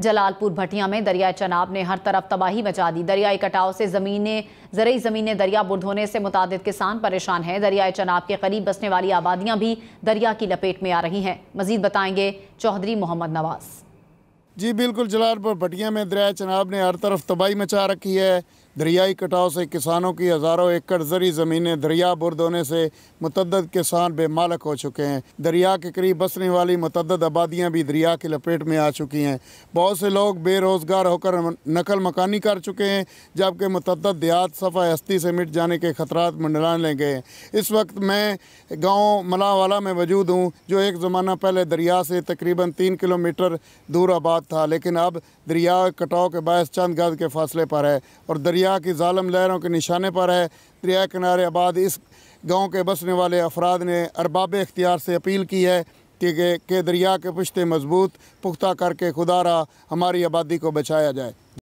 जलालपुर भटिया में दरिया चनाब ने हर तरफ तबाही मचा दी दरियाई कटाव से जमीने जरिए जमीने दरिया बुर्द होने से मुताद किसान परेशान हैं दरियाए चनाब के करीब बसने वाली आबादियां भी दरिया की लपेट में आ रही हैं मजीद बताएंगे चौधरी मोहम्मद नवाज जी बिल्कुल जलालपुर भटिया में दरिया चनाब ने हर तरफ तबाही मचा रखी है दरियाई कटाव से किसानों की हज़ारों एकड़ जरी ज़मीनें दरिया बुर्द होने से मतदद किसान बेमालक हो चुके हैं दरिया के करीब बसने वाली मतदद आबादियाँ भी दरिया की लपेट में आ चुकी हैं बहुत से लोग बेरोज़गार होकर नकल मकानी कर चुके हैं जबकि मतदद देहात सफ़ा हस्ती से मिट जाने के ख़तरा ले गए इस वक्त मैं गाँव मलावाला में मौजूद हूँ जो एक ज़माना पहले दरिया से तकरीबन तीन किलोमीटर दूर आबाद था लेकिन अब दरिया कटाव के बायस चंद गज के फासले पर है और दरिया दरिया की ालम लहरों के निशाने पर है दरिया किनारे आबाद इस गाँव के बसने वाले अफराद ने अरबाब इख्तियार से अपील की है कि के, के दरिया के पुश्ते मजबूत पुख्ता करके खुदारा हमारी आबादी को बचाया जाए